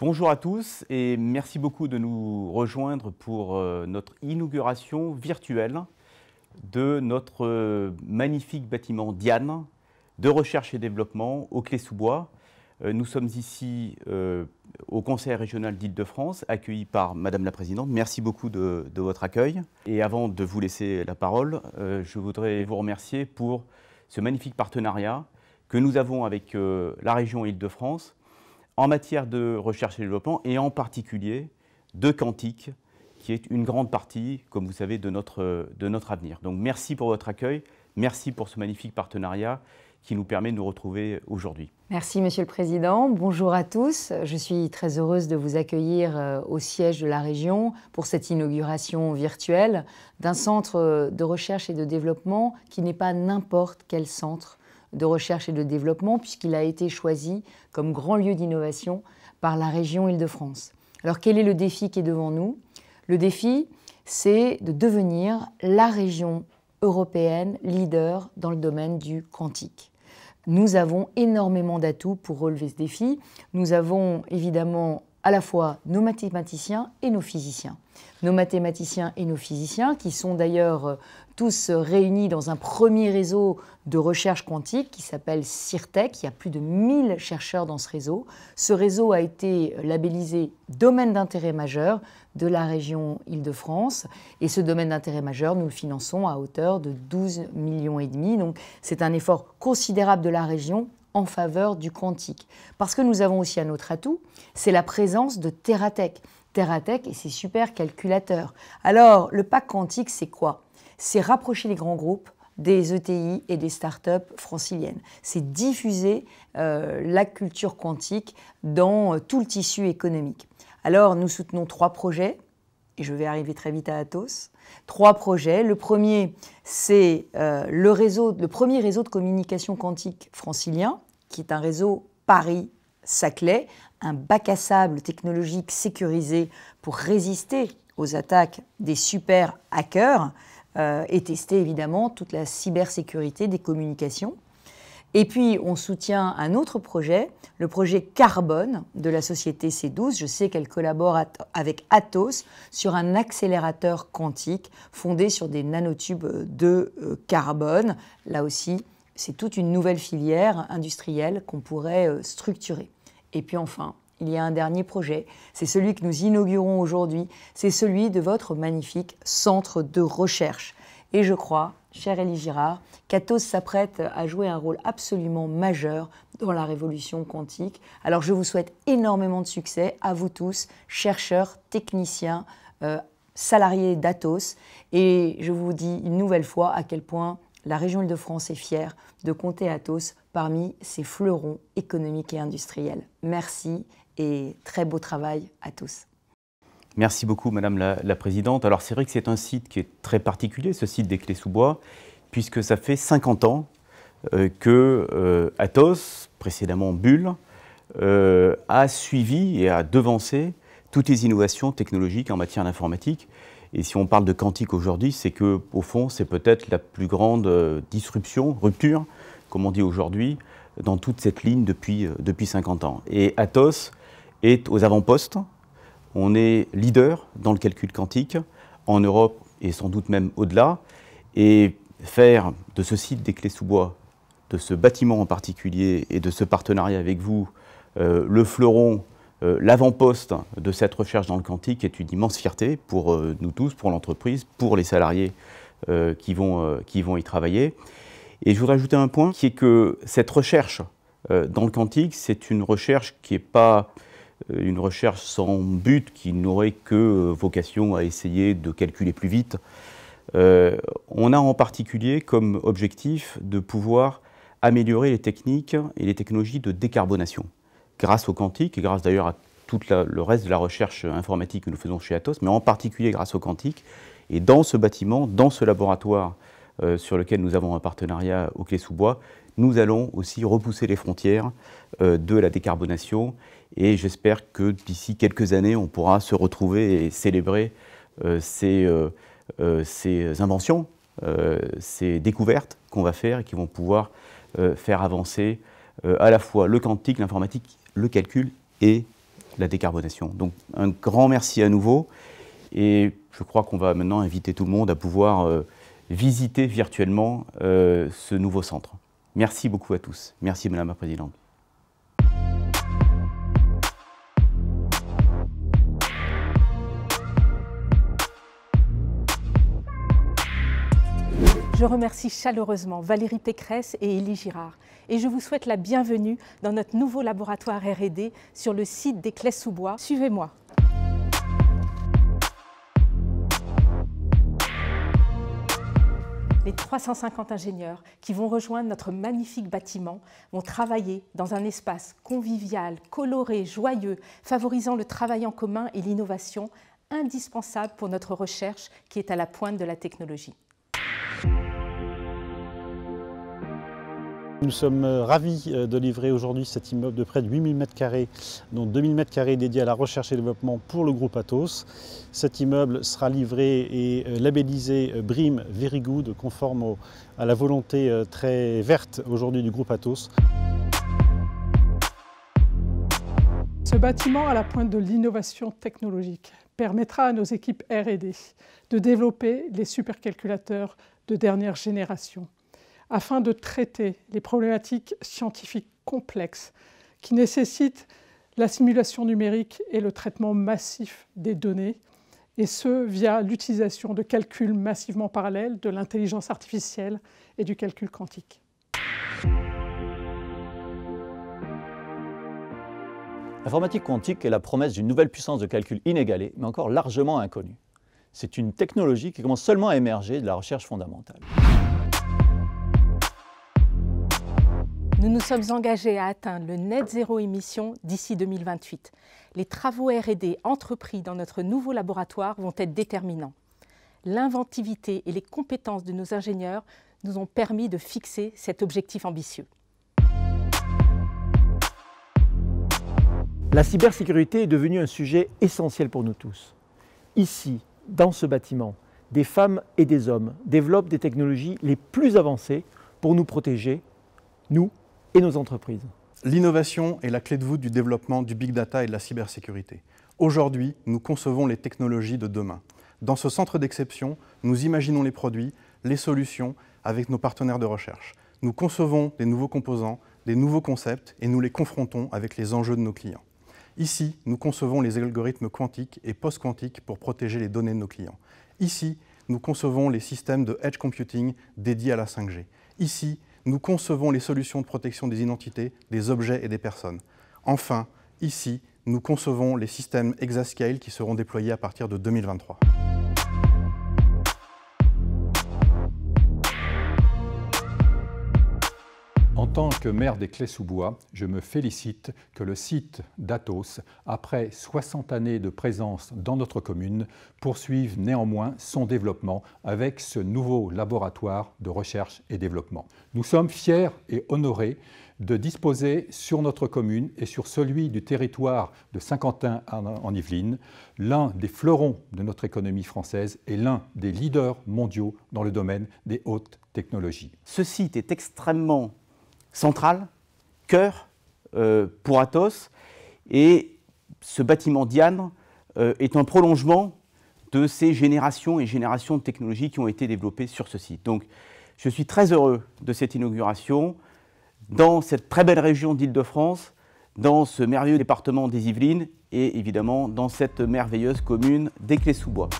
Bonjour à tous et merci beaucoup de nous rejoindre pour euh, notre inauguration virtuelle de notre euh, magnifique bâtiment Diane de recherche et développement aux Clés-sous-Bois. Euh, nous sommes ici au Conseil régional d'Île-de-France, accueillis par Madame la Présidente. Merci beaucoup de, votre accueil. Et avant de vous laisser la parole, je voudrais vous remercier pour ce magnifique partenariat que nous avons avec la région Île-de-France en matière de recherche et développement, et en particulier de quantique, qui est une grande partie, comme vous savez, de notre, de notre avenir. Donc merci pour votre accueil, merci pour ce magnifique partenariat qui nous permet de nous retrouver aujourd'hui. Merci Monsieur le Président, bonjour à tous. Je suis très heureuse de vous accueillir euh, au siège de la région pour cette inauguration virtuelle d'un centre euh, de recherche et de développement qui n'est pas n'importe quel centre de recherche et de développement, puisqu'il a été choisi comme grand lieu d'innovation par la région Île-de-France. Alors quel est le défi qui est devant nous Le défi, c'est de devenir la région européenne leader dans le domaine du quantique. Nous avons énormément d'atouts pour relever ce défi. Nous avons évidemment à la fois nos mathématiciens et nos physiciens. Nos mathématiciens et nos physiciens, qui sont d'ailleurs euh, tous réunis dans un premier réseau de recherche quantique qui s'appelle CIRTEC. Il y a plus de 1000 chercheurs dans ce réseau. Ce réseau a été labellisé domaine d'intérêt majeur de la région Île-de-France. Et ce domaine d'intérêt majeur, nous le finançons à hauteur de 12 millions et demi. Donc c'est un effort considérable de la région en faveur du quantique. Parce que nous avons aussi un autre atout, c'est la présence de Terratech. Terratech et ses calculateurs. Alors, le pack quantique, c'est quoi C'est rapprocher les grands groupes des ETI et des startups franciliennes. C'est diffuser euh, la culture quantique dans euh, tout le tissu économique. Alors, nous soutenons trois projets, et je vais arriver très vite à Atos. Trois projets. Le premier, c'est euh, le, réseau, le premier réseau de communication quantique francilien, qui est un réseau Paris-Saclay, un bac à sable technologique sécurisé pour résister aux attaques des super hackers euh, et tester évidemment toute la cybersécurité des communications. Et puis, on soutient un autre projet, le projet Carbone de la société C12. Je sais qu'elle collabore avec Atos sur un accélérateur quantique fondé sur des nanotubes de euh, carbone. Là aussi, c'est toute une nouvelle filière industrielle qu'on pourrait euh, structurer. Et puis enfin, il y a un dernier projet, c'est celui que nous inaugurons aujourd'hui, c'est celui de votre magnifique centre de recherche. Et je crois, cher Elie Girard, qu'Athos s'apprête à jouer un rôle absolument majeur dans la révolution quantique. Alors je vous souhaite énormément de succès à vous tous, chercheurs, techniciens, euh, salariés d'Athos, et je vous dis une nouvelle fois à quel point la région Île-de-France est fière de compter Atos parmi ses fleurons économiques et industriels. Merci et très beau travail à tous. Merci beaucoup, Madame la, Présidente. Alors, c'est vrai que c'est un site qui est très particulier, ce site des Clés-sous-Bois, puisque ça fait 50 ans euh, que Athos, euh, Atos, précédemment Bull, euh, a suivi et a devancé toutes les innovations technologiques en matière d'informatique. Et si on parle de quantique aujourd'hui, c'est que, au fond, c'est peut-être la plus grande euh, disruption, rupture, comme on dit aujourd'hui, dans toute cette ligne depuis, euh, depuis 50 ans. Et Atos est aux avant-postes. On est leader dans le calcul quantique en Europe et sans doute même au-delà. Et faire de ce site des clés sous bois, de ce bâtiment en particulier et de ce partenariat avec vous, euh, le fleuron euh, l'avant-poste de cette recherche dans le quantique est une immense fierté pour euh, nous tous, pour l'entreprise, pour les salariés euh, qui, vont, qui vont y travailler. Et je voudrais ajouter un point qui est que cette recherche dans le quantique, c'est une recherche qui n'est pas une recherche sans but, qui n'aurait que vocation à essayer de calculer plus vite. on a en particulier comme objectif de pouvoir améliorer les techniques et les technologies de décarbonation grâce au quantique, et grâce d'ailleurs à tout le reste de la recherche informatique que nous faisons chez Atos, mais en particulier grâce au quantique. Et dans ce bâtiment, dans ce laboratoire euh, sur lequel nous avons un partenariat au Clé sous Bois, nous allons aussi repousser les frontières euh, de la décarbonation. Et j'espère que d'ici quelques années, on pourra se retrouver et célébrer euh, ces, ces, inventions, ces découvertes qu'on va faire et qui vont pouvoir faire avancer à la fois le quantique, l'informatique le calcul et la décarbonation. Donc un grand merci à nouveau et je crois qu'on va maintenant inviter tout le monde à pouvoir euh, visiter virtuellement euh, ce nouveau centre. Merci beaucoup à tous. Merci Madame la Présidente. Je remercie chaleureusement Valérie Pécresse et Élie Girard et je vous souhaite la bienvenue dans notre nouveau laboratoire R&D sur le site des sous bois Suivez-moi. les 350 ingénieurs qui vont rejoindre notre magnifique bâtiment vont travailler dans un espace convivial, coloré, joyeux, favorisant le travail en commun et l'innovation, indispensable pour notre recherche qui est à la pointe de la technologie. Nous sommes euh, ravis euh, de livrer aujourd'hui cet immeuble de près de 8000 m2, dont 2000 m2 dédiés à la recherche et développement pour le groupe Atos. Cet immeuble sera livré et euh, labellisé BRIM Very Good, conforme à la volonté très verte aujourd'hui du groupe Atos. Ce bâtiment à la pointe de l'innovation technologique permettra à nos équipes RD de développer les supercalculateurs de dernière génération afin de traiter les problématiques scientifiques complexes qui nécessitent la simulation numérique et le traitement massif des données, et ce via l'utilisation de calculs massivement parallèles de l'intelligence artificielle et du calcul quantique. L'informatique quantique est la promesse d'une nouvelle puissance de calcul inégalée, mais encore largement inconnue. C'est une technologie qui commence seulement à émerger de la recherche fondamentale. Nous nous sommes engagés à atteindre le net zéro émission d'ici 2028. Les travaux RD entrepris dans notre nouveau laboratoire vont être déterminants. L'inventivité et les compétences de nos ingénieurs nous ont permis de fixer cet objectif ambitieux. La cybersécurité est devenue un sujet essentiel pour nous tous. Ici, dans ce bâtiment, des femmes et des hommes développent des technologies les plus avancées pour nous protéger, nous nos entreprises. L'innovation est la clé de voûte du développement du big data et de la cybersécurité. Aujourd'hui, nous concevons les technologies de demain. Dans ce centre d'exception, nous imaginons les produits, les solutions avec nos partenaires de recherche. Nous concevons des nouveaux composants, des nouveaux concepts et nous les confrontons avec les enjeux de nos clients. Ici, nous concevons les algorithmes quantiques et post-quantiques pour protéger les données de nos clients. Ici, nous concevons les systèmes de edge computing dédiés à la 5G. Ici, nous concevons les solutions de protection des identités, des objets et des personnes. Enfin, ici, nous concevons les systèmes Exascale qui seront déployés à partir de 2023. En tant que maire des Clés-sous-Bois, je me félicite que le site d'Atos, après 60 années de présence dans notre commune, poursuive néanmoins son développement avec ce nouveau laboratoire de recherche et développement. Nous sommes fiers et honorés de disposer sur notre commune et sur celui du territoire de Saint-Quentin en Yvelines, l'un des fleurons de notre économie française et l'un des leaders mondiaux dans le domaine des hautes technologies. Ce site est extrêmement centrale, cœur euh, pour Athos. Et ce bâtiment Diane euh, est un prolongement de ces générations et générations de technologies qui ont été développées sur ce site. Donc, je suis très heureux de cette inauguration dans cette très belle région d'Île-de-France, dans ce merveilleux département des Yvelines et évidemment dans cette merveilleuse commune des sous bois